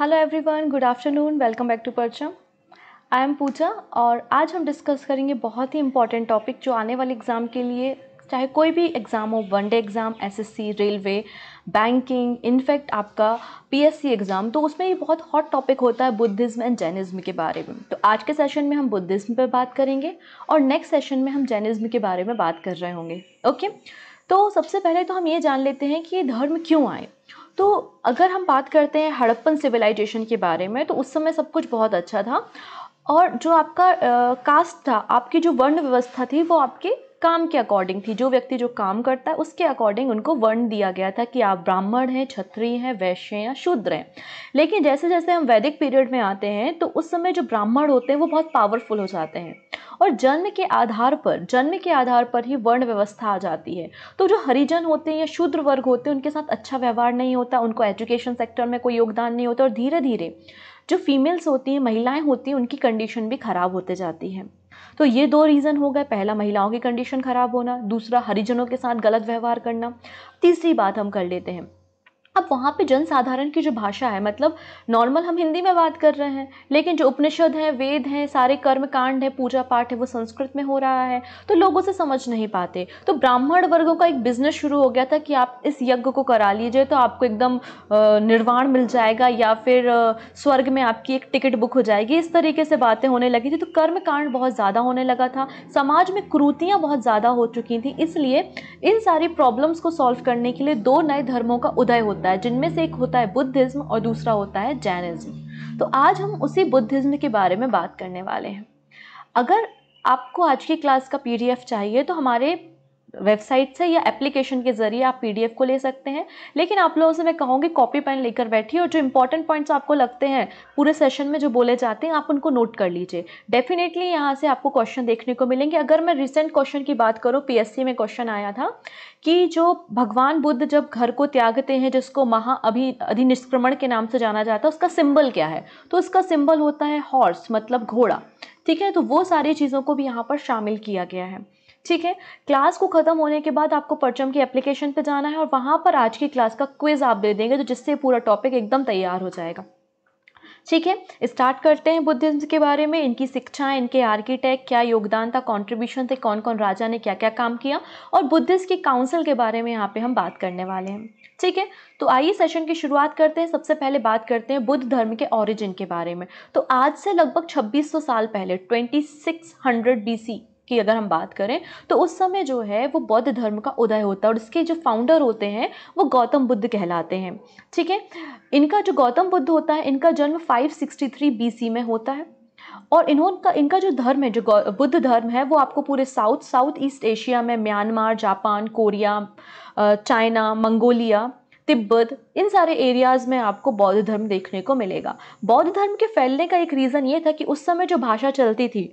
hello everyone good afternoon welcome back to Parcham I M पूजा और आज हम डिस्कस करेंगे बहुत ही इंपॉर्टेंट टॉपिक जो आने वाले एग्ज़ाम के लिए चाहे कोई भी एग्ज़ाम हो one day exam SSC railway banking in fact आपका पीएससी एग्ज़ाम तो उसमें ये बहुत हॉट टॉपिक होता है बुद्धिज़्म एंड जैनिज़्म के बारे में तो आज के सेशन में हम बुद्धिज़्म पर बात करेंगे और नेक्स्ट सेशन में हम जैनिज़्म के बारे में बात कर रहे होंगे ओके तो सबसे पहले तो हम ये जान लेते हैं कि ये धर्म क्यों आए तो अगर हम बात करते हैं हड़प्पन सिविलाइजेशन के बारे में तो उस समय सब कुछ बहुत अच्छा था और जो आपका आ, कास्ट था आपकी जो वर्ण व्यवस्था थी वो आपके काम के अकॉर्डिंग थी जो व्यक्ति जो काम करता है उसके अकॉर्डिंग उनको वर्ण दिया गया था कि आप ब्राह्मण हैं क्षत्रिय हैं वैश्य हैं या शूद्र हैं लेकिन जैसे जैसे हम वैदिक पीरियड में आते हैं तो उस समय जो ब्राह्मण होते हैं वो बहुत पावरफुल हो जाते हैं और जन्म के आधार पर जन्म के आधार पर ही वर्ण व्यवस्था आ जाती है तो जो हरिजन होते हैं या शूद्र वर्ग होते हैं उनके साथ अच्छा व्यवहार नहीं होता उनको एजुकेशन सेक्टर में कोई योगदान नहीं होता और धीरे धीरे जो फीमेल्स होती हैं महिलाएं होती हैं उनकी कंडीशन भी ख़राब होते जाती है तो ये दो रीज़न हो गए पहला महिलाओं की कंडीशन ख़राब होना दूसरा हरिजनों के साथ गलत व्यवहार करना तीसरी बात हम कर लेते हैं अब वहाँ पे जनसाधारण की जो भाषा है मतलब नॉर्मल हम हिंदी में बात कर रहे हैं लेकिन जो उपनिषद हैं वेद हैं सारे कर्म कांड है पूजा पाठ है वो संस्कृत में हो रहा है तो लोग उसे समझ नहीं पाते तो ब्राह्मण वर्गों का एक बिजनेस शुरू हो गया था कि आप इस यज्ञ को करा लीजिए तो आपको एकदम निर्वाण मिल जाएगा या फिर स्वर्ग में आपकी एक टिकट बुक हो जाएगी इस तरीके से बातें होने लगी थी तो कर्म कांड बहुत ज़्यादा होने लगा था समाज में क्रूतियाँ बहुत ज़्यादा हो चुकी थी इसलिए इन सारी प्रॉब्लम्स को सॉल्व करने के लिए दो नए धर्मों का उदय होता होता है जिनमें से एक होता है बुद्धिज़्म और दूसरा होता है जैनिज़्म तो आज हम उसी बुद्धिज़्म के बारे में बात करने वाले हैं अगर आपको आज की क्लास का पीडीएफ चाहिए तो हमारे वेबसाइट से या एप्लीकेशन के ज़रिए आप पीडीएफ को ले सकते हैं लेकिन आप लोगों से मैं कहूँगी कॉपी पेन लेकर बैठिए और जो इंपॉर्टेंट पॉइंट्स आपको लगते हैं पूरे सेशन में जो बोले जाते हैं आप उनको नोट कर लीजिए डेफिनेटली यहाँ से आपको क्वेश्चन देखने को मिलेंगे अगर मैं रिसेंट क्वेश्चन की बात करूँ पी में क्वेश्चन आया था कि जो भगवान बुद्ध जब घर को त्यागते हैं जिसको महा अभि अधिनिष्क्रमण के नाम से जाना जाता है उसका सिंबल क्या है तो उसका सिंबल होता है हॉर्स मतलब घोड़ा ठीक है तो वो सारी चीज़ों को भी यहाँ पर शामिल किया गया है ठीक है क्लास को ख़त्म होने के बाद आपको परचम की एप्लीकेशन पे जाना है और वहाँ पर आज की क्लास का क्विज़ आप दे देंगे तो जिससे पूरा टॉपिक एकदम तैयार हो जाएगा ठीक है स्टार्ट करते हैं बुद्धिज्म के बारे में इनकी शिक्षा इनके आर्किटेक्ट क्या योगदान था कॉन्ट्रीब्यूशन थे कौन कौन राजा ने क्या क्या काम किया और बुद्धिस्ट की काउंसिल के बारे में यहाँ पे हम बात करने वाले हैं ठीक है तो आइए सेशन की शुरुआत करते हैं सबसे पहले बात करते हैं बुद्ध धर्म के ओरिजिन के बारे में तो आज से लगभग 2600 साल पहले 2600 बीसी की अगर हम बात करें तो उस समय जो है वो बौद्ध धर्म का उदय होता है और इसके जो फाउंडर होते हैं वो गौतम बुद्ध कहलाते हैं ठीक है इनका जो गौतम बुद्ध होता है इनका जन्म 563 सिक्सटी में होता है और इन्होंने इनका जो धर्म है जो बुद्ध धर्म है वो आपको पूरे साउथ साउथ ईस्ट एशिया में Myanmar Japan Korea China Mongolia Tibet इन सारे एरियाज़ में आपको बौद्ध धर्म देखने को मिलेगा बौद्ध धर्म के फैलने का एक रीज़न ये था कि उस समय जो भाषा चलती थी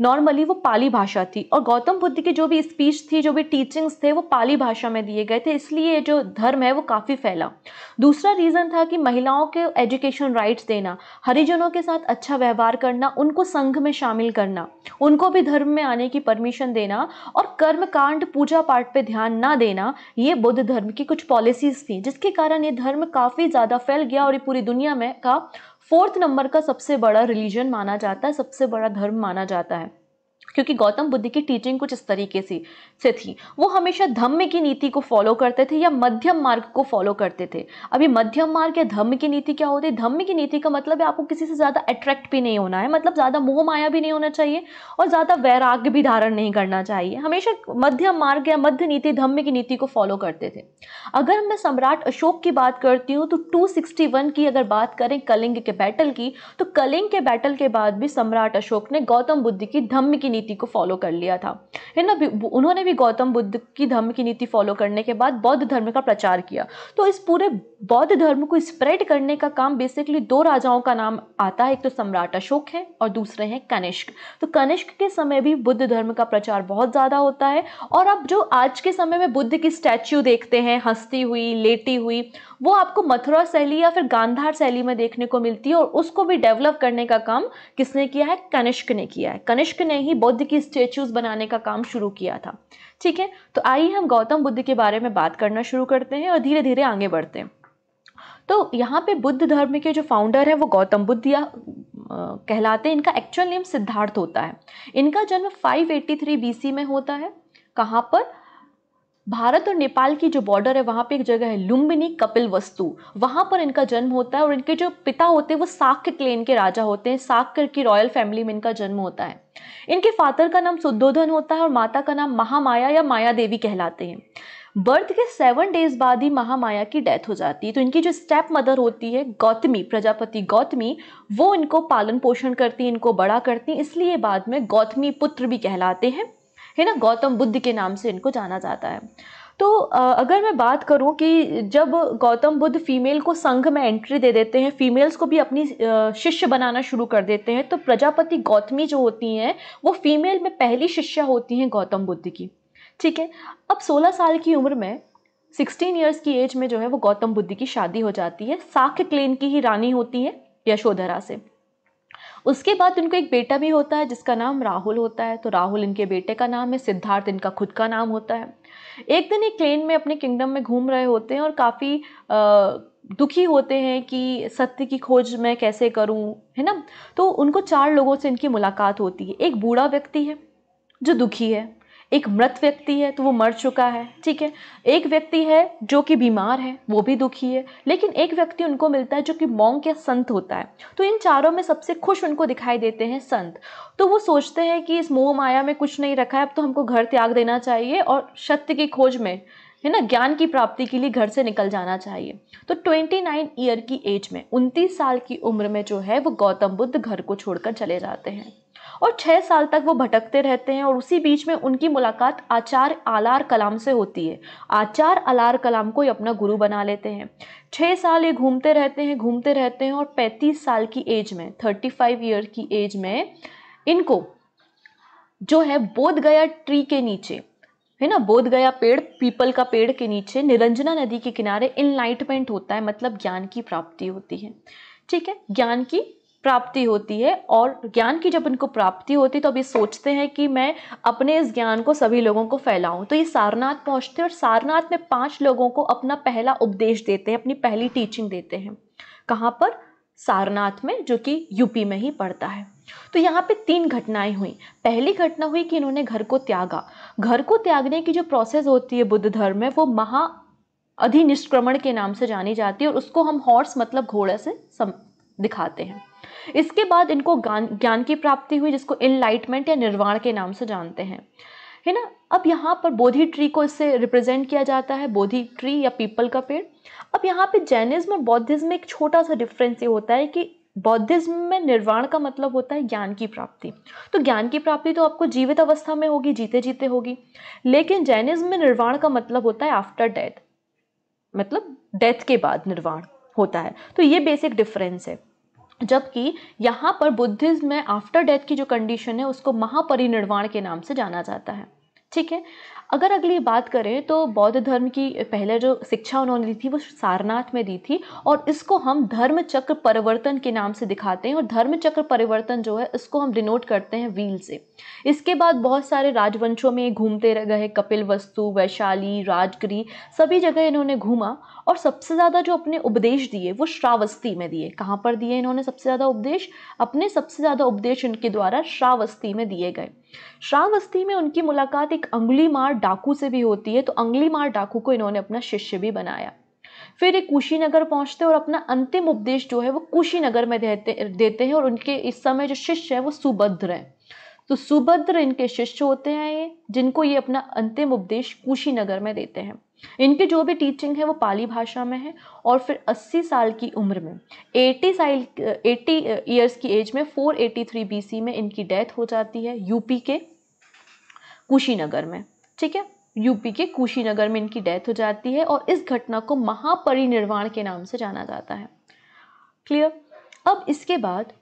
नॉर्मली वो पाली भाषा थी और गौतम बुद्ध की जो भी स्पीच थी जो भी टीचिंग्स थे वो पाली भाषा में दिए गए थे इसलिए जो धर्म है वो काफ़ी फैला दूसरा रीज़न था कि महिलाओं के एजुकेशन राइट्स देना हरिजनों के साथ अच्छा व्यवहार करना उनको संघ में शामिल करना उनको भी धर्म में आने की परमिशन देना और कांड पूजा पाठ पर ध्यान ना देना ये बुद्ध धर्म की कुछ पॉलिसीज़ थी जिसके कारण ये धर्म काफ़ी ज़्यादा फैल गया और ये पूरी दुनिया में का फोर्थ नंबर का सबसे बड़ा रिलीजन माना जाता है सबसे बड़ा धर्म माना जाता है क्योंकि गौतम बुद्ध की टीचिंग कुछ इस तरीके से से थी वो हमेशा धम्म की नीति को फॉलो करते थे या मध्यम मार्ग को फॉलो करते थे अभी मध्यम मार्ग या धम्म की नीति क्या होती है धम्म की नीति का मतलब है आपको किसी से ज़्यादा अट्रैक्ट भी नहीं होना है मतलब ज़्यादा मोह माया भी नहीं होना चाहिए और ज़्यादा वैराग्य भी धारण नहीं करना चाहिए हमेशा मध्यम मार्ग या मध्य नीति धम्म की नीति को फॉलो करते थे अगर मैं सम्राट अशोक की बात करती हूँ तो टू की अगर बात करें कलिंग के बैटल की तो कलिंग के बैटल के बाद भी सम्राट अशोक ने गौतम बुद्ध की धम्म की नीति को फॉलो कर लिया था है ना उन्होंने भी गौतम बुद्ध की धर्म की नीति फॉलो करने के बाद बौद्ध धर्म का प्रचार किया तो इस पूरे बौद्ध धर्म को स्प्रेड करने का काम बेसिकली दो राजाओं का नाम आता है एक तो सम्राट अशोक है और दूसरे हैं कनिष्क तो कनिष्क के समय भी बुद्ध धर्म का प्रचार बहुत ज़्यादा होता है और अब जो आज के समय में बुद्ध की स्टैच्यू देखते हैं हंसती हुई लेटी हुई वो आपको मथुरा शैली या फिर गांधार शैली में देखने को मिलती है और उसको भी डेवलप करने का काम किसने किया है कनिष्क ने किया है कनिष्क ने ही बुद्ध की स्टेचूज बनाने का काम शुरू किया था ठीक है तो आइए हम गौतम बुद्ध के बारे में बात करना शुरू करते हैं और धीरे धीरे आगे बढ़ते हैं तो यहाँ पे बुद्ध धर्म के जो फाउंडर हैं वो गौतम बुद्ध या कहलाते हैं इनका एक्चुअल नेम सिद्धार्थ होता है इनका जन्म 583 बीसी में होता है कहाँ पर भारत और नेपाल की जो बॉर्डर है वहाँ पे एक जगह है लुम्बिनी कपिल वस्तु वहाँ पर इनका जन्म होता है और इनके जो पिता होते हैं वो साक क्लेन के राजा होते हैं साक की रॉयल फैमिली में इनका जन्म होता है इनके फादर का नाम सुद्धोधन होता है और माता का नाम महामाया या माया देवी कहलाते हैं बर्थ के सेवन डेज बाद ही महामाया की डेथ हो जाती है तो इनकी जो स्टेप मदर होती है गौतमी प्रजापति गौतमी वो इनको पालन पोषण करती इनको बड़ा करती इसलिए बाद में गौतमी पुत्र भी कहलाते हैं है ना गौतम बुद्ध के नाम से इनको जाना जाता है तो अगर मैं बात करूं कि जब गौतम बुद्ध फीमेल को संघ में एंट्री दे देते हैं फीमेल्स को भी अपनी शिष्य बनाना शुरू कर देते हैं तो प्रजापति गौतमी जो होती हैं वो फीमेल में पहली शिष्य होती हैं गौतम बुद्ध की ठीक है अब 16 साल की उम्र में 16 इयर्स की एज में जो है वो गौतम बुद्ध की शादी हो जाती है साख क्लेन की ही रानी होती है यशोधरा से उसके बाद उनको एक बेटा भी होता है जिसका नाम राहुल होता है तो राहुल इनके बेटे का नाम है सिद्धार्थ इनका खुद का नाम होता है एक दिन एक क्लेन में अपने किंगडम में घूम रहे होते हैं और काफ़ी दुखी होते हैं कि सत्य की खोज मैं कैसे करूं है ना तो उनको चार लोगों से इनकी मुलाकात होती है एक बूढ़ा व्यक्ति है जो दुखी है एक मृत व्यक्ति है तो वो मर चुका है ठीक है एक व्यक्ति है जो कि बीमार है वो भी दुखी है लेकिन एक व्यक्ति उनको मिलता है जो कि मोंग या संत होता है तो इन चारों में सबसे खुश उनको दिखाई देते हैं संत तो वो सोचते हैं कि इस मोह माया में कुछ नहीं रखा है अब तो हमको घर त्याग देना चाहिए और सत्य की खोज में है ना ज्ञान की प्राप्ति के लिए घर से निकल जाना चाहिए तो 29 ईयर की एज में उनतीस साल की उम्र में जो है वो गौतम बुद्ध घर को छोड़कर चले जाते हैं और छः साल तक वो भटकते रहते हैं और उसी बीच में उनकी मुलाकात आचार्य आलार कलाम से होती है आचार आलार कलाम को ही अपना गुरु बना लेते हैं छः साल ये घूमते रहते हैं घूमते रहते हैं और पैंतीस साल की एज में थर्टी फाइव ईयर की एज में इनको जो है बोध गया ट्री के नीचे है ना बोध गया पेड़ पीपल का पेड़ के नीचे निरंजना नदी के किनारे इनलाइटमेंट होता है मतलब ज्ञान की प्राप्ति होती है ठीक है ज्ञान की प्राप्ति होती है और ज्ञान की जब इनको प्राप्ति होती है तो अब ये सोचते हैं कि मैं अपने इस ज्ञान को सभी लोगों को फैलाऊं तो ये सारनाथ पहुँचते हैं और सारनाथ में पाँच लोगों को अपना पहला उपदेश देते हैं अपनी पहली टीचिंग देते हैं कहाँ पर सारनाथ में जो कि यूपी में ही पड़ता है तो यहाँ पे तीन घटनाएं हुई पहली घटना हुई कि इन्होंने घर को त्यागा घर को त्यागने की जो प्रोसेस होती है बुद्ध धर्म में वो महा अधिनिष्क्रमण के नाम से जानी जाती है और उसको हम हॉर्स मतलब घोड़े से सम दिखाते हैं इसके बाद इनको ज्ञान की प्राप्ति हुई जिसको इनलाइटमेंट या निर्वाण के नाम से जानते हैं है ना अब यहाँ पर बोधि ट्री को इससे रिप्रेजेंट किया जाता है बोधि ट्री या पीपल का पेड़ अब यहाँ पे जैनिज्म और बौद्धिज्म में एक छोटा सा डिफरेंस ये होता है कि बौद्धिज्म में निर्वाण का मतलब होता है ज्ञान की प्राप्ति तो ज्ञान की प्राप्ति तो आपको जीवित अवस्था में होगी जीते जीते होगी लेकिन जैनिज्म में निर्वाण का मतलब होता है आफ्टर डेथ मतलब डेथ के बाद निर्वाण होता है तो ये बेसिक डिफरेंस है जबकि यहाँ पर बुद्धिज़्म में आफ्टर डेथ की जो कंडीशन है उसको महापरिनिर्वाण के नाम से जाना जाता है ठीक है अगर अगली बात करें तो बौद्ध धर्म की पहले जो शिक्षा उन्होंने दी थी वो सारनाथ में दी थी और इसको हम धर्म चक्र परिवर्तन के नाम से दिखाते हैं और धर्म चक्र परिवर्तन जो है इसको हम डिनोट करते हैं व्हील से इसके बाद बहुत सारे राजवंशों में घूमते रह गए कपिल वस्तु वैशाली राजगिरी सभी जगह इन्होंने घूमा और सबसे ज़्यादा जो अपने उपदेश दिए वो श्रावस्ती में दिए कहाँ पर दिए इन्होंने सबसे ज़्यादा उपदेश अपने सबसे ज़्यादा उपदेश इनके द्वारा श्रावस्ती में दिए गए श्रावस्ती में उनकी मुलाकात एक अंगुली मार डाकू से भी होती है तो अंगुली मार डाकू को इन्होंने अपना शिष्य भी बनाया फिर ये कुशीनगर पहुंचते और अपना अंतिम उपदेश जो है वो कुशीनगर में देते देते हैं और उनके इस समय जो शिष्य है वो सुभद्र हैं तो सुभद्र इनके शिष्य होते हैं ये जिनको ये अपना अंतिम उपदेश कुशीनगर में देते हैं इनके जो भी टीचिंग है वो पाली भाषा में है और फिर 80 साल की उम्र में 80 साल 80 इयर्स की एज में 483 बीसी में इनकी डेथ हो जाती है यूपी के कुशीनगर में ठीक है यूपी के कुशीनगर में इनकी डेथ हो जाती है और इस घटना को महापरिनिर्वाण के नाम से जाना जाता है क्लियर अब इसके बाद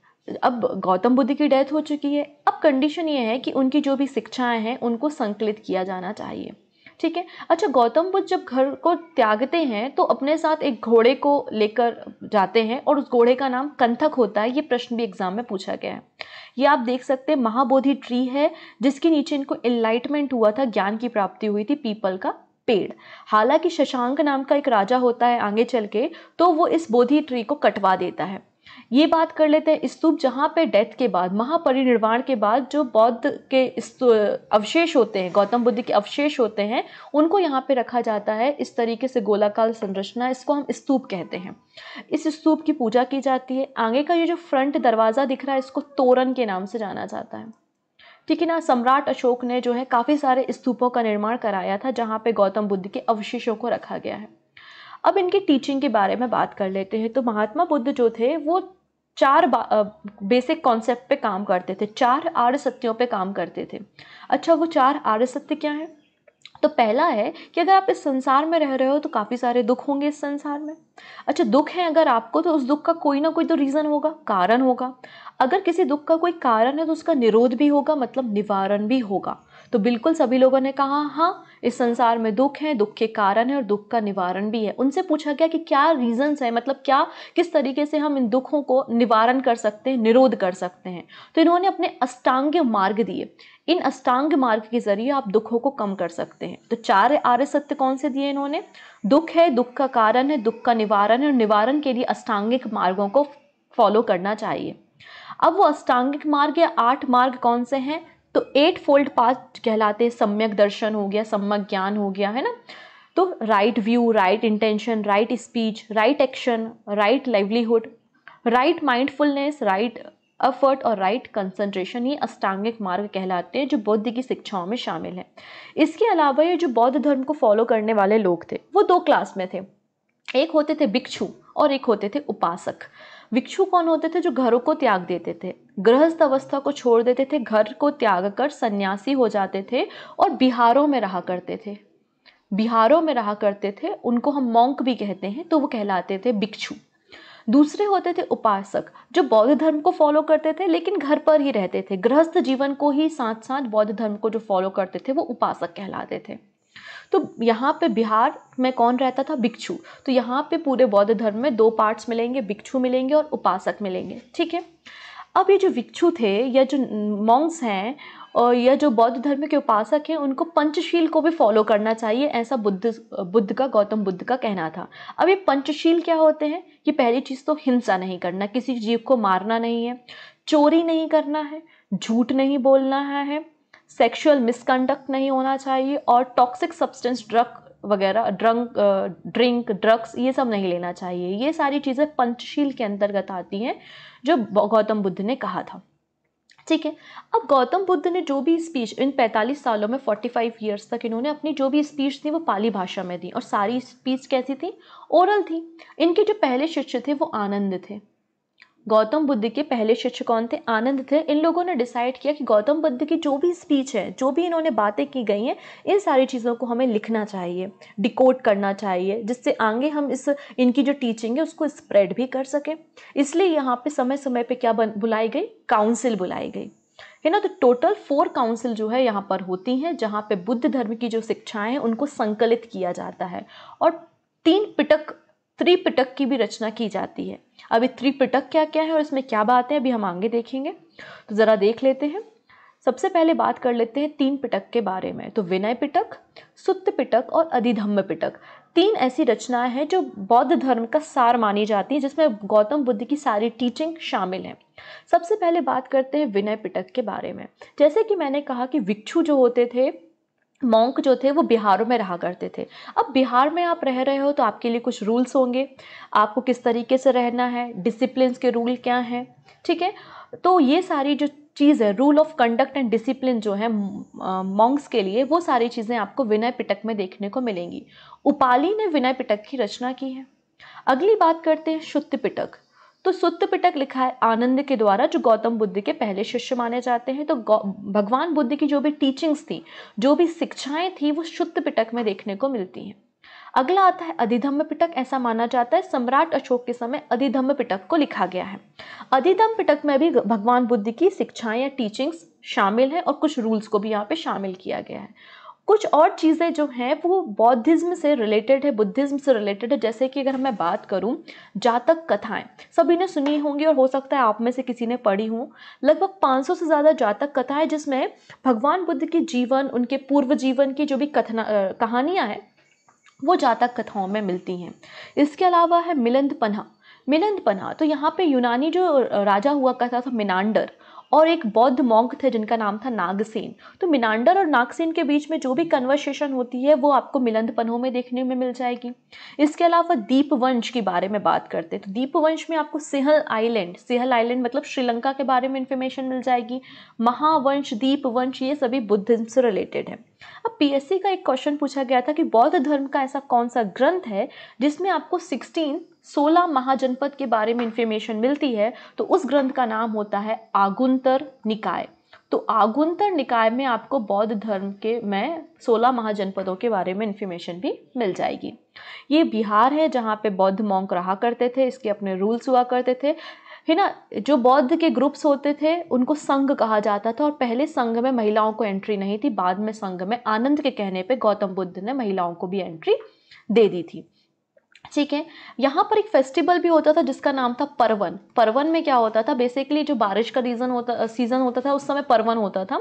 अब गौतम बुद्ध की डेथ हो चुकी है अब कंडीशन ये है कि उनकी जो भी शिक्षाएं हैं उनको संकलित किया जाना चाहिए ठीक है अच्छा गौतम बुद्ध जब घर को त्यागते हैं तो अपने साथ एक घोड़े को लेकर जाते हैं और उस घोड़े का नाम कंथक होता है ये प्रश्न भी एग्जाम में पूछा गया है ये आप देख सकते हैं महाबोधि ट्री है जिसके नीचे इनको इनलाइटमेंट हुआ था ज्ञान की प्राप्ति हुई थी पीपल का पेड़ हालांकि शशांक नाम का एक राजा होता है आगे चल के तो वो इस बोधि ट्री को कटवा देता है ये बात कर लेते हैं स्तूप जहाँ पे डेथ के बाद महापरिनिर्वाण के बाद जो बौद्ध के अवशेष होते हैं गौतम बुद्ध के अवशेष होते हैं उनको यहाँ पे रखा जाता है इस तरीके से गोलाकार संरचना इसको हम स्तूप कहते हैं इस स्तूप की पूजा की जाती है आगे का ये जो फ्रंट दरवाज़ा दिख रहा है इसको तोरण के नाम से जाना जाता है ठीक है ना सम्राट अशोक ने जो है काफ़ी सारे स्तूपों का निर्माण कराया था जहाँ पे गौतम बुद्ध के अवशेषों को रखा गया है अब इनके टीचिंग के बारे में बात कर लेते हैं तो महात्मा बुद्ध जो थे वो चार बेसिक कॉन्सेप्ट पे काम करते थे चार आर्य सत्यों पे काम करते थे अच्छा वो चार आर्य सत्य क्या हैं तो पहला है कि अगर आप इस संसार में रह रहे हो तो काफ़ी सारे दुख होंगे इस संसार में अच्छा दुख है अगर आपको तो उस दुख का कोई ना कोई तो रीज़न होगा कारण होगा अगर किसी दुख का कोई कारण है तो उसका निरोध भी होगा मतलब निवारण भी होगा तो बिल्कुल सभी लोगों ने कहा हाँ इस संसार में दुख है दुख के कारण है और दुख का निवारण भी है उनसे पूछा गया कि क्या रीजंस है मतलब क्या किस तरीके से हम इन दुखों को निवारण कर सकते हैं निरोध कर सकते हैं तो इन्होंने अपने अष्टांग मार्ग दिए इन अष्टांग मार्ग के जरिए आप दुखों को कम कर सकते हैं तो चार आर्य सत्य कौन से दिए इन्होंने दुख है दुख का कारण है दुख का निवारण है और निवारण के लिए अष्टांगिक मार्गों को फॉलो करना चाहिए अब वो अष्टांगिक मार्ग या आठ मार्ग कौन से हैं तो एट फोल्ड पाथ कहलाते सम्यक दर्शन हो गया सम्यक ज्ञान हो गया है ना तो right view right intention right speech right action right livelihood right mindfulness right effort और राइट कंसंट्रेशन ये अष्टांगिक मार्ग कहलाते हैं जो बौद्ध की शिक्षाओं में शामिल हैं इसके अलावा ये जो बौद्ध धर्म को फॉलो करने वाले लोग थे वो दो क्लास में थे एक होते थे भिक्षु और एक होते थे उपासक भिक्षु कौन होते थे जो घरों को त्याग देते थे गृहस्थ अवस्था को छोड़ देते थे घर को त्याग कर सन्यासी हो जाते थे और बिहारों में रहा करते थे बिहारों में रहा करते थे उनको हम मॉन्क भी कहते हैं तो वो कहलाते थे भिक्षु दूसरे होते थे उपासक जो बौद्ध धर्म को फॉलो करते थे लेकिन घर पर ही रहते थे गृहस्थ जीवन को ही साथ साथ बौद्ध धर्म को जो फॉलो करते थे वो उपासक कहलाते थे तो यहाँ पे बिहार में कौन रहता था भिक्षु तो यहाँ पे पूरे बौद्ध धर्म में दो पार्ट्स मिलेंगे भिक्षु मिलेंगे और उपासक मिलेंगे ठीक है अब ये जो भिक्षु थे या जो मॉन्ग्स हैं और यह जो बौद्ध धर्म के उपासक हैं उनको पंचशील को भी फॉलो करना चाहिए ऐसा बुद्ध बुद्ध का गौतम बुद्ध का कहना था अब ये पंचशील क्या होते हैं ये पहली चीज़ तो हिंसा नहीं करना किसी जीव को मारना नहीं है चोरी नहीं करना है झूठ नहीं बोलना है सेक्सुअल मिसकंडक्ट नहीं होना चाहिए और टॉक्सिक सब्सटेंस ड्रग वगैरह ड्रंक ड्रिंक ड्रग्स ये सब नहीं लेना चाहिए ये सारी चीज़ें पंचशील के अंतर्गत आती हैं जो गौतम बुद्ध ने कहा था ठीक है अब गौतम बुद्ध ने जो भी स्पीच इन 45 सालों में 45 ईयर्स तक इन्होंने अपनी जो भी स्पीच थी वो पाली भाषा में दी और सारी स्पीच कैसी थी ओरल थी इनके जो पहले शिष्य थे वो आनंद थे गौतम बुद्ध के पहले शिष्य कौन थे आनंद थे इन लोगों ने डिसाइड किया कि गौतम बुद्ध की जो भी स्पीच है जो भी इन्होंने बातें की गई हैं इन सारी चीज़ों को हमें लिखना चाहिए डिकोड करना चाहिए जिससे आगे हम इस इनकी जो टीचिंग है उसको स्प्रेड भी कर सकें इसलिए यहाँ पर समय समय पर क्या बन, बुलाई गई काउंसिल बुलाई गई है ना तो टोटल फोर काउंसिल जो है यहाँ पर होती हैं जहाँ पे बुद्ध धर्म की जो शिक्षाएं हैं उनको संकलित किया जाता है और तीन पिटक त्रिपिटक की भी रचना की जाती है अभी त्रिपिटक क्या क्या है और इसमें क्या बात है अभी हम आगे देखेंगे तो ज़रा देख लेते हैं सबसे पहले बात कर लेते हैं तीन पिटक के बारे में तो विनय पिटक सुत्त पिटक और अधिधम्म पिटक तीन ऐसी रचनाएं हैं जो बौद्ध धर्म का सार मानी जाती है जिसमें गौतम बुद्ध की सारी टीचिंग शामिल है सबसे पहले बात करते हैं विनय पिटक के बारे में जैसे कि मैंने कहा कि भिक्षु जो होते थे मोंक जो थे वो बिहार में रहा करते थे अब बिहार में आप रह रहे हो तो आपके लिए कुछ रूल्स होंगे आपको किस तरीके से रहना है डिसिप्लिन के रूल क्या हैं ठीक है तो ये सारी जो चीज़ है rule of conduct and discipline जो है मॉन्ग्स के लिए वो सारी चीज़ें आपको विनय पिटक में देखने को मिलेंगी उपाली ने विनय पिटक की रचना की है अगली बात करते हैं शुद्ध पिटक तो सुत्त पिटक लिखा है आनंद के द्वारा जो गौतम बुद्ध के पहले शिष्य माने जाते हैं तो भगवान बुद्ध की जो भी टीचिंग्स थी जो भी शिक्षाएं थी वो सुत्त पिटक में देखने को मिलती हैं अगला आता है अधिधम्म पिटक ऐसा माना जाता है सम्राट अशोक के समय अधिधम्म पिटक को लिखा गया है अधिधम्म पिटक में भी भगवान बुद्ध की शिक्षाएं या टीचिंग्स शामिल हैं और कुछ रूल्स को भी यहाँ पे शामिल किया गया है कुछ और चीज़ें जो हैं वो बौद्धिज़्म से रिलेटेड है बुद्धिज़्म से रिलेटेड है जैसे कि अगर मैं बात करूं जातक कथाएं सभी ने सुनी होंगी और हो सकता है आप में से किसी ने पढ़ी हो लगभग 500 से ज़्यादा जातक कथाएं जिसमें भगवान बुद्ध के जीवन उनके पूर्व जीवन की जो भी कथना कहानियाँ हैं वो जातक कथाओं में मिलती हैं इसके अलावा है मिलंद पन्हा मिलंद पन्हा तो यहाँ पे यूनानी जो राजा हुआ करता था मिनांडर और एक बौद्ध मॉन्क थे जिनका नाम था नागसेन तो मिनांडर और नागसेन के बीच में जो भी कन्वर्सेशन होती है वो आपको मिलंदपनों में देखने में मिल जाएगी इसके अलावा दीपवंश के बारे में बात करते हैं तो दीपवंश में आपको सिहल आइलैंड सिहल आइलैंड मतलब श्रीलंका के बारे में इन्फॉर्मेशन मिल जाएगी महावंश दीपवंश ये सभी बुद्धिज्म से रिलेटेड है अब पीएससी का एक क्वेश्चन पूछा गया था कि बौद्ध धर्म का ऐसा कौन सा ग्रंथ है जिसमें आपको सिक्सटीन सोलह महाजनपद के बारे में इंफॉर्मेशन मिलती है तो उस ग्रंथ का नाम होता है आगुंतर निकाय तो आगुंतर निकाय में आपको बौद्ध धर्म के में सोलह महाजनपदों के बारे में इन्फॉर्मेशन भी मिल जाएगी ये बिहार है जहाँ पे बौद्ध मॉन्क रहा करते थे इसके अपने रूल्स हुआ करते थे है ना जो बौद्ध के ग्रुप्स होते थे उनको संघ कहा जाता था और पहले संघ में महिलाओं को एंट्री नहीं थी बाद में संघ में आनंद के कहने पे गौतम बुद्ध ने महिलाओं को भी एंट्री दे दी थी ठीक है यहाँ पर एक फेस्टिवल भी होता था जिसका नाम था परवन परवन में क्या होता था बेसिकली जो बारिश का रीज़न होता सीज़न होता था उस समय परवन होता था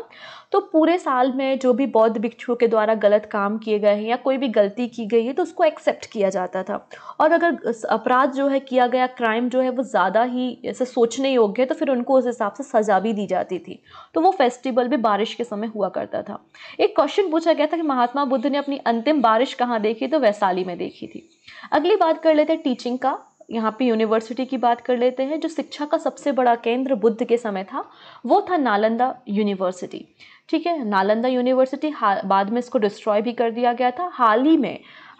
तो पूरे साल में जो भी बौद्ध भिक्षुओं के द्वारा गलत काम किए गए हैं या कोई भी गलती की गई है तो उसको एक्सेप्ट किया जाता था और अगर अपराध जो है किया गया क्राइम जो है वो ज़्यादा ही ऐसे सोचने योग्य है तो फिर उनको उस हिसाब से सजा भी दी जाती थी तो वो फेस्टिवल भी बारिश के समय हुआ करता था एक क्वेश्चन पूछा गया था कि महात्मा बुद्ध ने अपनी अंतिम बारिश कहाँ देखी तो वैशाली में देखी थी अगली बात कर लेते हैं टीचिंग का यहाँ पे यूनिवर्सिटी की बात कर लेते हैं जो शिक्षा का सबसे बड़ा केंद्र बुद्ध के समय था वो था नालंदा यूनिवर्सिटी ठीक है नालंदा यूनिवर्सिटी बाद में इसको डिस्ट्रॉय भी कर दिया गया था हाल ही में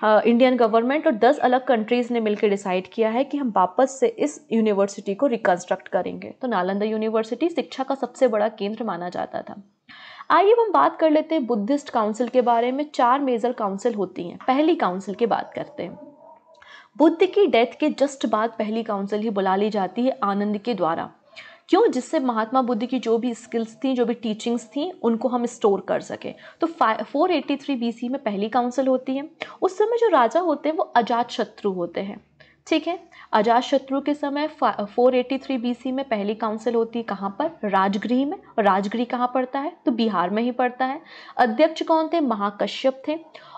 इंडियन गवर्नमेंट और 10 अलग कंट्रीज़ ने मिलकर डिसाइड किया है कि हम वापस से इस यूनिवर्सिटी को रिकन्स्ट्रक्ट करेंगे तो नालंदा यूनिवर्सिटी शिक्षा का सबसे बड़ा केंद्र माना जाता था आइए हम बात कर लेते हैं बुद्धिस्ट काउंसिल के बारे में चार मेजर काउंसिल होती हैं पहली काउंसिल की बात करते हैं बुद्ध की डेथ के जस्ट बाद पहली काउंसिल ही बुला ली जाती है आनंद के द्वारा क्यों जिससे महात्मा बुद्ध की जो भी स्किल्स थी जो भी टीचिंग्स थी उनको हम स्टोर कर सकें तो फोर एटी थ्री बी में पहली काउंसिल होती है उस समय जो राजा होते हैं वो अजात शत्रु होते हैं ठीक है अजात शत्रु के समय 483 एट्टी में पहली काउंसिल होती है कहाँ पर राजगृह में राजगृह कहाँ पड़ता है तो बिहार में ही पड़ता है अध्यक्ष कौन थे महाकश्यप थे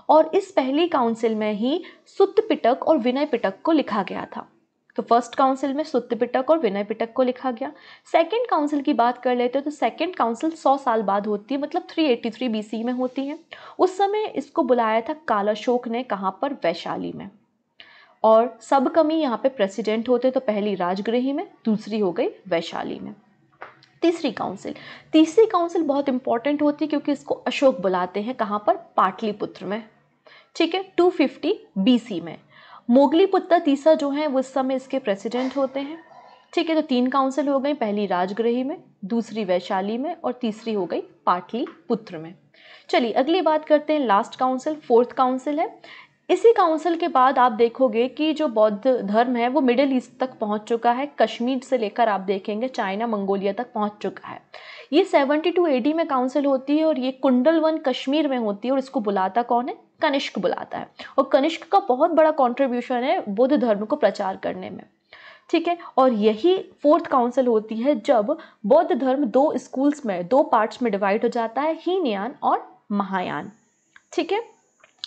और इस पहली काउंसिल में ही सुत्त पिटक और विनय पिटक को लिखा गया था तो फर्स्ट काउंसिल में सुत्त पिटक और विनय पिटक को लिखा गया सेकेंड काउंसिल की बात कर लेते हैं तो सेकेंड काउंसिल सौ साल बाद होती है मतलब 383 बीसी में होती है उस समय इसको बुलाया था कालाशोक ने कहाँ पर वैशाली में और सब कमी यहाँ पे प्रेसिडेंट होते तो पहली राजगृही में दूसरी हो गई वैशाली में तीसरी काउंसिल तीसरी काउंसिल बहुत इंपॉर्टेंट होती है क्योंकि इसको अशोक बुलाते हैं कहाँ पर पाटलिपुत्र में ठीक है 250 फिफ्टी में मोगली पुत्ता तीसरा जो है वो इस समय इसके प्रेसिडेंट होते हैं ठीक है तो तीन काउंसिल हो गई पहली राजगृही में दूसरी वैशाली में और तीसरी हो गई पाटली पुत्र में चलिए अगली बात करते हैं लास्ट काउंसिल फोर्थ काउंसिल है इसी काउंसिल के बाद आप देखोगे कि जो बौद्ध धर्म है वो मिडिल ईस्ट तक पहुंच चुका है कश्मीर से लेकर आप देखेंगे चाइना मंगोलिया तक पहुंच चुका है ये 72 एडी में काउंसिल होती है और ये कुंडल वन कश्मीर में होती है और इसको बुलाता कौन है कनिष्क बुलाता है और कनिष्क का बहुत बड़ा कॉन्ट्रीब्यूशन है बुद्ध धर्म को प्रचार करने में ठीक है और यही फोर्थ काउंसिल होती है जब बौद्ध धर्म दो स्कूल्स में दो पार्ट्स में डिवाइड हो जाता है हीनयान और महायान ठीक है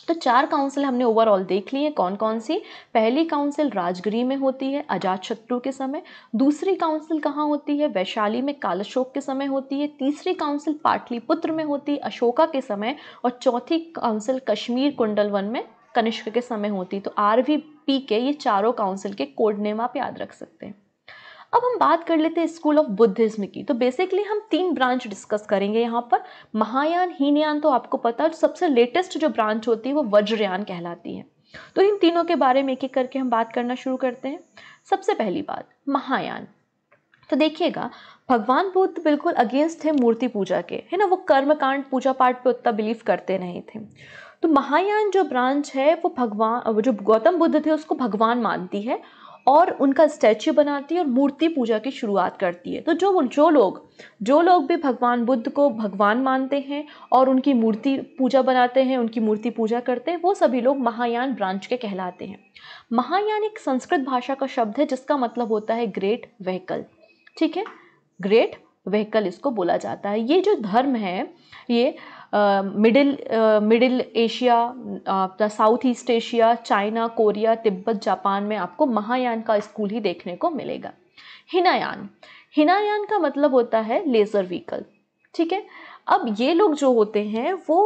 तो चार काउंसिल हमने ओवरऑल देख ली है कौन कौन सी पहली काउंसिल राजगिरी में होती है अजात शत्रु के समय दूसरी काउंसिल कहाँ होती है वैशाली में कालशोक के समय होती है तीसरी काउंसिल पाटलिपुत्र में होती है अशोका के समय और चौथी काउंसिल कश्मीर कुंडल वन में कनिष्क के समय होती तो आर वी पी के ये चारों काउंसिल के कोडनेम आप याद रख सकते हैं अब हम बात कर लेते हैं स्कूल ऑफ बुद्धिज्म की तो बेसिकली हम तीन ब्रांच डिस्कस करेंगे यहाँ पर महायान हीनयान तो आपको पता है सबसे लेटेस्ट जो ब्रांच होती है वो वज्रयान कहलाती है तो इन तीनों के बारे में एक एक करके हम बात करना शुरू करते हैं सबसे पहली बात महायान तो देखिएगा भगवान बुद्ध बिल्कुल अगेंस्ट थे मूर्ति पूजा के है ना वो कर्मकांड पूजा पाठ पे उतना बिलीव करते नहीं थे तो महायान जो ब्रांच है वो भगवान जो गौतम बुद्ध थे उसको भगवान मानती है और उनका स्टैचू बनाती है और मूर्ति पूजा की शुरुआत करती है तो जो जो लोग जो लोग भी भगवान बुद्ध को भगवान मानते हैं और उनकी मूर्ति पूजा बनाते हैं उनकी मूर्ति पूजा करते हैं वो सभी लोग महायान ब्रांच के कहलाते हैं महायान एक संस्कृत भाषा का शब्द है जिसका मतलब होता है ग्रेट व्हीकल ठीक है ग्रेट व्हीकल इसको बोला जाता है ये जो धर्म है ये मिडिल मिडिल एशिया आपका south east Asia China Korea Tibet Japan में आपको महायान का स्कूल ही देखने को मिलेगा हिनायान हिनायान का मतलब होता है लेज़र व्हीकल ठीक है अब ये लोग जो होते हैं वो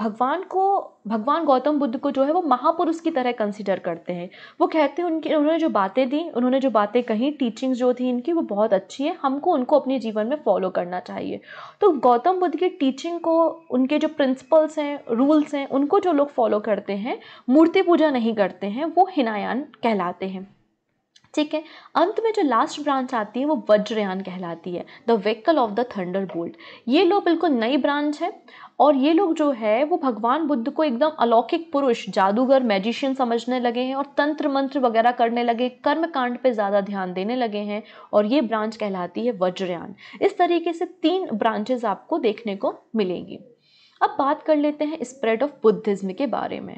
भगवान को भगवान गौतम बुद्ध को जो है वो महापुरुष की तरह कंसिडर करते हैं वो कहते हैं उनकी उन्होंने जो बातें दी उन्होंने जो बातें कही टीचिंग्स जो थी इनकी वो बहुत अच्छी है हमको उनको अपने जीवन में फॉलो करना चाहिए तो गौतम बुद्ध की टीचिंग को उनके जो प्रिंसिपल्स हैं रूल्स हैं उनको जो लोग फॉलो करते हैं मूर्ति पूजा नहीं करते हैं वो हिनायान कहलाते हैं ठीक है अंत में जो लास्ट ब्रांच आती है वो वज्रयान कहलाती है the vehicle of the thunderbolt ये लोग बिल्कुल नई ब्रांच है और ये लोग जो है वो भगवान बुद्ध को एकदम अलौकिक पुरुष जादूगर मैजिशियन समझने लगे हैं और तंत्र मंत्र वगैरह करने लगे कर्म कांड पर ज़्यादा ध्यान देने लगे हैं और ये ब्रांच कहलाती है वज्रयान इस तरीके से तीन ब्रांचेज आपको देखने को मिलेंगी अब बात कर लेते हैं स्प्रेड ऑफ बुद्धिज़्म के बारे में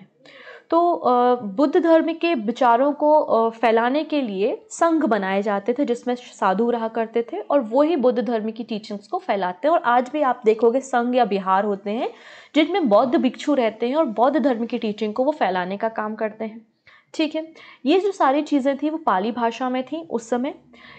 तो बुद्ध धर्म के विचारों को फैलाने के लिए संघ बनाए जाते थे जिसमें साधु रहा करते थे और वही बुद्ध धर्म की टीचिंग्स को फैलाते हैं और आज भी आप देखोगे संघ या बिहार होते हैं जिनमें बौद्ध भिक्षु रहते हैं और बौद्ध धर्म की टीचिंग को वो फैलाने का काम करते हैं ठीक है ये जो सारी चीज़ें थी वो पाली भाषा में थी उस समय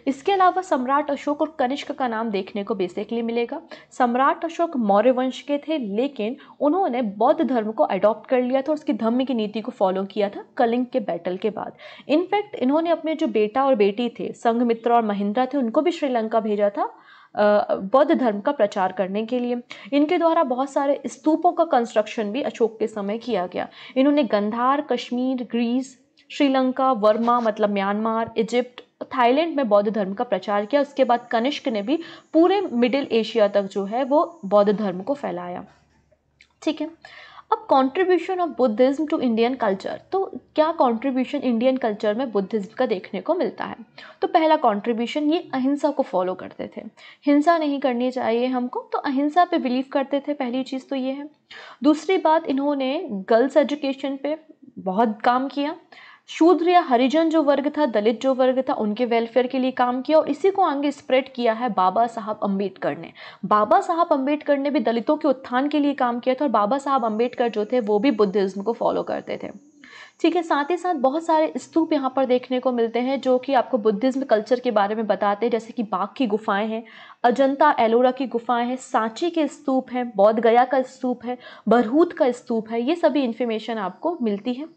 इसके अलावा सम्राट अशोक और कनिष्क का नाम देखने को बेसिकली मिलेगा सम्राट अशोक मौर्य वंश के थे लेकिन उन्होंने बौद्ध धर्म को अडॉप्ट कर लिया था और उसकी धम्म की नीति को फॉलो किया था कलिंग के बैटल के बाद इनफैक्ट इन्होंने अपने जो बेटा और बेटी थे संघमित्र और महिंद्रा थे उनको भी श्रीलंका भेजा था बौद्ध धर्म का प्रचार करने के लिए इनके द्वारा बहुत सारे स्तूपों का कंस्ट्रक्शन भी अशोक के समय किया गया इन्होंने गंधार कश्मीर ग्रीस श्रीलंका वर्मा मतलब म्यांमार इजिप्ट थाईलैंड में बौद्ध धर्म का प्रचार किया उसके बाद कनिष्क ने भी पूरे मिडिल एशिया तक जो है वो बौद्ध धर्म को फैलाया ठीक है अब contribution of Buddhism to Indian culture तो क्या कंट्रीब्यूशन इंडियन कल्चर में बुद्धिज्म का देखने को मिलता है तो पहला कंट्रीब्यूशन ये अहिंसा को फॉलो करते थे हिंसा नहीं करनी चाहिए हमको तो अहिंसा पे बिलीव करते थे पहली चीज़ तो ये है दूसरी बात इन्होंने गर्ल्स एजुकेशन पे बहुत काम किया शूद्र या हरिजन जो वर्ग था दलित जो वर्ग था उनके वेलफेयर के लिए काम किया और इसी को आगे स्प्रेड किया है बाबा साहब अम्बेडकर ने बाबा साहब अम्बेडकर ने भी दलितों के उत्थान के लिए काम किया था और बाबा साहब अम्बेडकर जो थे वो भी बुद्धिज्म को फॉलो करते थे ठीक है साथ ही साथ बहुत सारे स्तूप यहाँ पर देखने को मिलते हैं जो कि आपको बुद्धिज्म कल्चर के बारे में बताते हैं जैसे कि बाघ की गुफाएं हैं अजंता एलोरा की गुफाएं हैं सांची के स्तूप हैं बौद्ध गया का स्तूप है बरहूत का स्तूप है ये सभी इन्फॉर्मेशन आपको मिलती है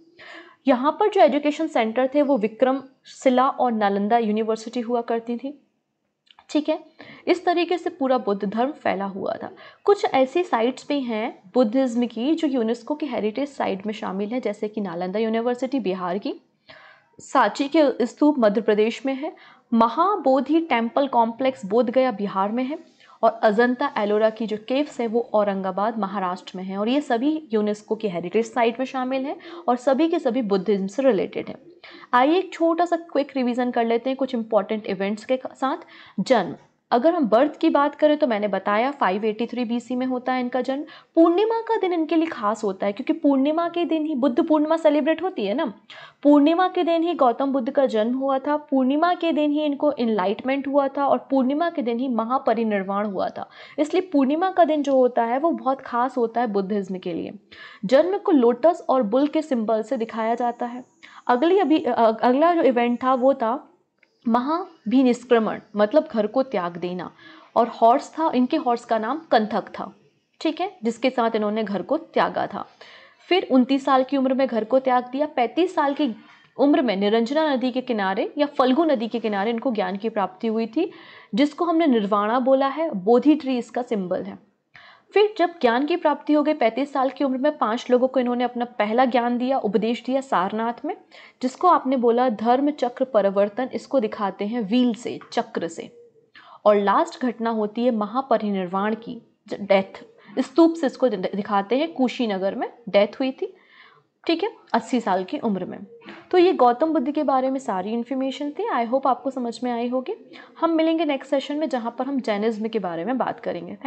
यहाँ पर जो एजुकेशन सेंटर थे वो विक्रम शिला और नालंदा यूनिवर्सिटी हुआ करती थी ठीक है इस तरीके से पूरा बुद्ध धर्म फैला हुआ था कुछ ऐसी साइट्स भी हैं बुद्धिज़्म की जो यूनेस्को की हेरिटेज साइट में शामिल है जैसे कि नालंदा यूनिवर्सिटी बिहार की सांची के स्तूप मध्य प्रदेश में है महाबोधि टेम्पल कॉम्प्लेक्स बोधगया बिहार में है और अजंता एलोरा की जो केव्स है वो औरंगाबाद महाराष्ट्र में है और ये सभी यूनेस्को की हेरिटेज साइट में शामिल हैं और सभी के सभी बुद्धिज़्म से रिलेटेड हैं आइए एक छोटा सा क्विक रिवीजन कर लेते हैं कुछ इंपॉर्टेंट इवेंट्स के साथ जन्म अगर हम बर्थ की बात करें तो मैंने बताया 583 सी में होता है इनका जन्म पूर्णिमा का दिन इनके लिए खास होता है क्योंकि पूर्णिमा के दिन ही बुद्ध पूर्णिमा सेलिब्रेट होती है ना पूर्णिमा के दिन ही गौतम बुद्ध का जन्म हुआ था पूर्णिमा के दिन ही इनको इनलाइटमेंट हुआ था और पूर्णिमा के दिन ही महापरिनिर्वाण हुआ था इसलिए पूर्णिमा का दिन जो होता है वो बहुत खास होता है बुद्धिज्म के लिए जन्म को लोटस और बुल के सिम्बल से दिखाया जाता है अगली अभी अगला जो इवेंट था वो था महाभिनिष्क्रमण मतलब घर को त्याग देना और हॉर्स था इनके हॉर्स का नाम कंथक था ठीक है जिसके साथ इन्होंने घर को त्यागा था फिर उनतीस साल की उम्र में घर को त्याग दिया पैंतीस साल की उम्र में निरंजना नदी के किनारे या फल्गु नदी के किनारे इनको ज्ञान की प्राप्ति हुई थी जिसको हमने निर्वाणा बोला है बोधि ट्री इसका सिंबल है फिर जब ज्ञान की प्राप्ति हो गई पैंतीस साल की उम्र में पांच लोगों को इन्होंने अपना पहला ज्ञान दिया उपदेश दिया सारनाथ में जिसको आपने बोला धर्म चक्र परिवर्तन इसको दिखाते हैं व्हील से चक्र से और लास्ट घटना होती है महापरिनिर्वाण की डेथ स्तूप से इसको दिखाते हैं कुशीनगर में डेथ हुई थी ठीक है अस्सी साल की उम्र में तो ये गौतम बुद्ध के बारे में सारी इन्फॉर्मेशन थी आई होप आपको समझ में आई होगी हम मिलेंगे नेक्स्ट सेशन में जहाँ पर हम जैनिज्म के बारे में बात करेंगे थैंक